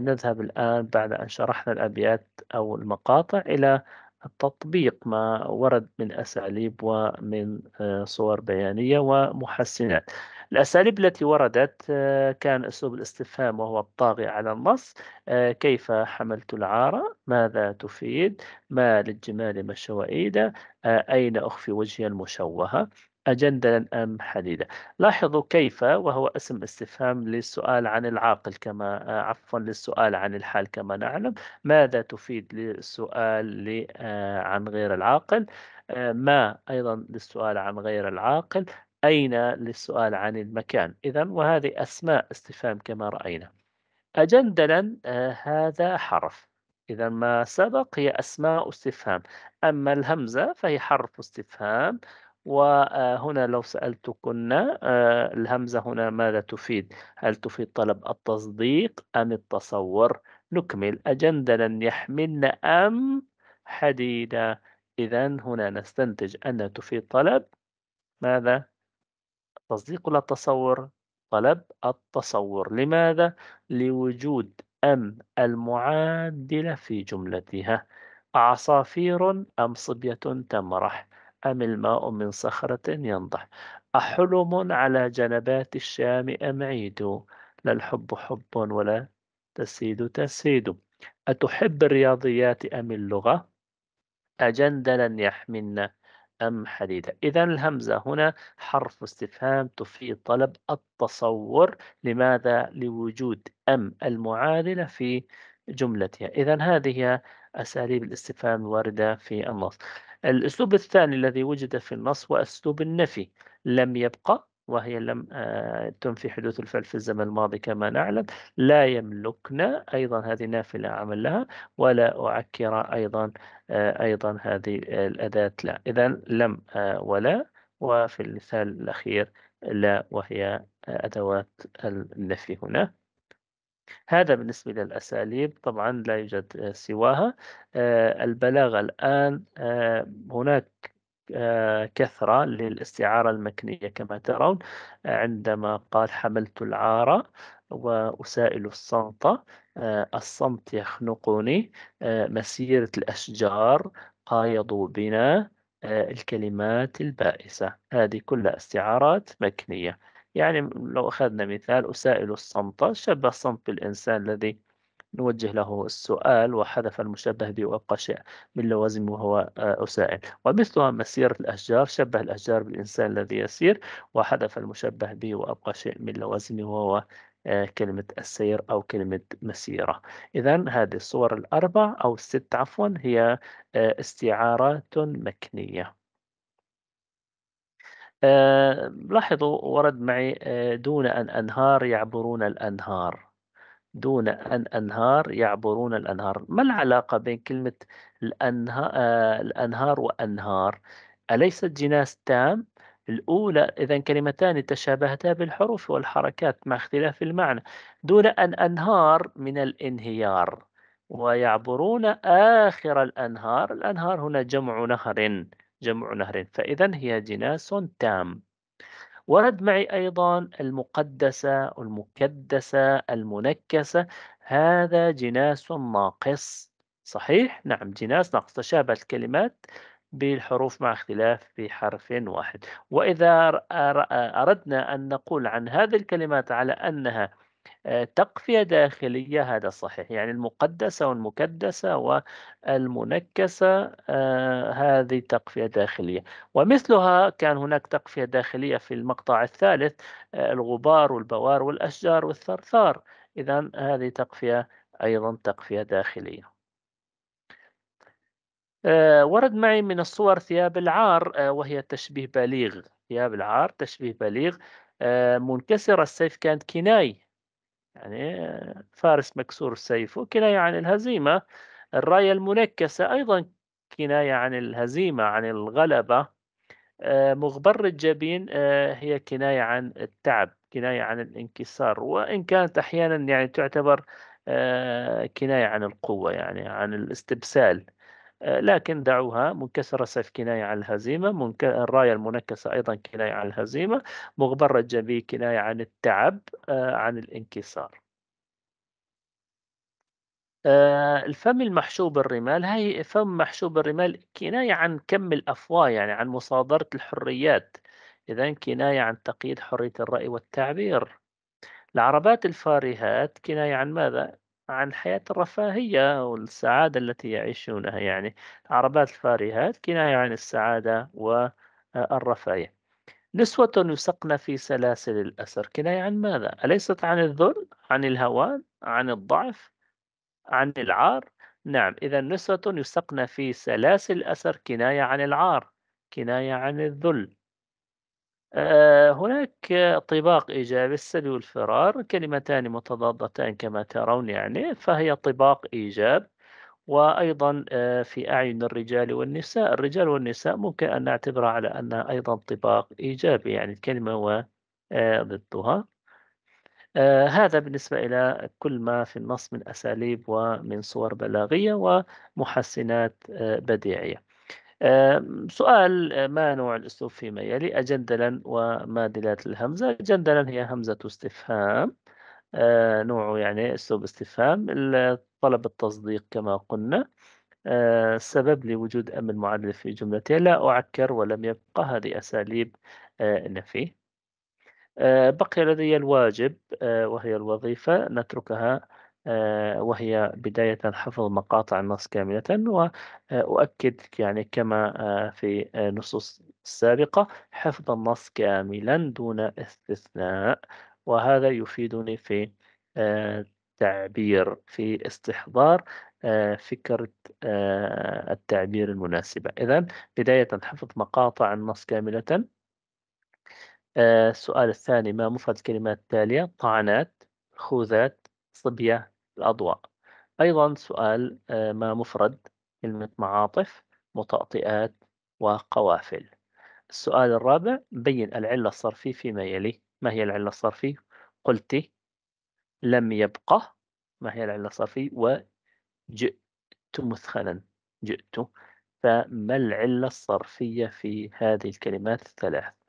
نذهب الآن بعد أن شرحنا الأبيات أو المقاطع إلى تطبيق ما ورد من أساليب ومن آه، صور بيانية ومحسنات الأساليب التي وردت آه، كان أسلوب الاستفهام وهو الطاغي على النص آه، كيف حملت العارة ماذا تفيد ما للجمال مشوائد آه، أين أخفي وجهي المشوهة أجندلا أم حديدا لاحظوا كيف وهو اسم استفهام للسؤال عن العاقل كما عفوا للسؤال عن الحال كما نعلم ماذا تفيد للسؤال عن غير العاقل ما أيضا للسؤال عن غير العاقل أين للسؤال عن المكان إذا وهذه أسماء استفهام كما رأينا أجندلا آه، هذا حرف إذا ما سبق هي أسماء استفهام أما الهمزة فهي حرف استفهام وهنا آه، لو سألتكن آه، الهمزة هنا ماذا تفيد هل تفيد طلب التصديق أم التصور نكمل أجندلا يحملن أم حديدة إذا هنا نستنتج أن تفيد طلب ماذا تصديق ولا تصور طلب التصور لماذا لوجود أم المعادلة في جملتها عصافير أم صبية تمرح أم الماء من صخرة ينضح أحلم على جنبات الشام أم عيد لا الحب حب ولا تسيد تسيد أتحب الرياضيات أم اللغة أجندلا يحملن أم حديدة إذا الهمزة هنا حرف استفهام تفيد طلب التصور لماذا لوجود أم المعادلة في جملتها إذا هذه أساليب الاستفهام الواردة في النص الأسلوب الثاني الذي وجد في النص هو أسلوب النفي لم يبقى وهي لم آه، تم في حدوث الفعل في الزمن الماضي كما نعلم لا يملكنا أيضا هذه نافلة عمل لها ولا أعكر أيضا آه، أيضا هذه الأداة لا إذا لم آه، ولا وفي المثال الأخير لا وهي أدوات النفي هنا هذا بالنسبة للأساليب طبعا لا يوجد سواها البلاغة الآن هناك آه، كثرة للاستعارة المكنية كما ترون آه، عندما قال حملت العارة وأسائل الصمت آه، الصمت يخنقني مسيرة الأشجار قايضوا بنا الكلمات البائسة هذه كلها استعارات مكنية يعني لو أخذنا مثال أسائل الصمت شبه الصمت بالإنسان الذي نوجه له السؤال وحذف المشبه به وأبقى شيء من لوازمه وهو آه، أسائل ومثلها مسيرة الأشجار شبه الأشجار بالإنسان الذي يسير وحذف المشبه به وأبقى شيء من لوازمه وهو آه، كلمة السير أو كلمة مسيرة إذا هذه الصور الأربع أو الست عفوا هي آه، استعارات مكنية لاحظوا ورد معي دون أن أنهار يعبرون الأنهار دون أن أنهار يعبرون الأنهار ما العلاقة بين كلمة الأنهار, آه، الأنهار وأنهار أليست جناس تام الأولى إذا كلمتان تشابهتا بالحروف والحركات مع اختلاف المعنى دون أن أنهار من الانهيار ويعبرون آخر الأنهار الأنهار هنا جمع نهر جمع نهر فإذا هي جناس تام ورد معي أيضا المقدسة المكدسة المنكسة هذا جناس ناقص صحيح؟ نعم جناس ناقص تشابهت الكلمات بالحروف مع اختلاف في حرف واحد وإذا أردنا أن نقول عن هذه الكلمات على أنها آه، تقفية داخلية هذا صحيح يعني المقدسة والمكدسة والمنكسة آه، هذه تقفية داخلية ومثلها كان هناك تقفية داخلية في المقطع الثالث آه، الغبار والبوار والأشجار والثرثار إذا هذه تقفية أيضا تقفية داخلية ورد معي من الصور ثياب العار وهي تشبيه بليغ ثياب العار تشبيه بليغ منكسر السيف كانت كناي يعني فارس مكسور سيفه كناية عن الهزيمة الراية المنكسة أيضا كناية عن الهزيمة عن الغلبة آه، مغبر الجبين آه، هي كناية عن التعب كناية عن الانكسار وإن كانت أحيانا يعني تعتبر كناية عن يعني القوة يعني عن الاستبسال لكن دعوها منكسرة سيف كناية عن الهزيمة منك... الراية المنكسة أيضا كناية عن الهزيمة مغبرة جبي كناية عن التعب آه، عن الانكسار آه، الفم المحشو بالرمال هي فم محشو بالرمال كناية عن كم الأفواه يعني عن مصادرة الحريات إذا كناية عن تقييد حرية الرأي والتعبير العربات الفارهات كناية عن ماذا؟ عن حياة الرفاهية والسعادة التي يعيشونها يعني عربات الفارهات كناية عن السعادة والرفاهية آه، نسوة يسقن في سلاسل الأسر كناية عن ماذا؟ أليست عن الذل؟ عن الهوان؟ عن الضعف؟ عن العار؟ نعم إذا نسوة يسقن في سلاسل الأسر كناية عن العار كناية عن الذل آه، هناك طباق إيجابي السد والفرار كلمتان متضادتان كما ترون يعني فهي طباق إيجاب وأيضا آه، في أعين الرجال والنساء الرجال والنساء ممكن أن نعتبرها على أنها أيضا طباق إيجابي يعني الكلمة وضدها آه، هذا بالنسبة إلى كل ما في النص من أساليب ومن صور بلاغية ومحسنات بديعية سؤال آه، ما نوع الأسلوب فيما يلي أجندلا وما دلالة الهمزة جندلا هي همزة استفهام آه، نوع يعني أسلوب استفهام طلب التصديق كما قلنا آه، السبب لوجود أم معلل في جملته لا أعكر ولم يبقى هذه أساليب نفي بقي لدي الواجب وهي الوظيفة نتركها آه، وهي بداية حفظ مقاطع النص كاملة وأؤكد آه، يعني كما آه، في نصوص السابقة حفظ النص كاملا دون استثناء وهذا يفيدني في تعبير في استحضار فكرة التعبير المناسبة إذا بداية حفظ مقاطع النص كاملة السؤال الثاني ما مفرد الكلمات التالية طعنات خوذات صبية الأضواء أيضا سؤال آه، ما مفرد كلمة معاطف متأطئات وقوافل السؤال الرابع بين العلة الصرفي فيما يلي ما هي العلة الصرفي قلت لم يبقى ما هي العلة الصرفي وجئت مثخنا جئت فما العلة الصرفية في هذه الكلمات الثلاث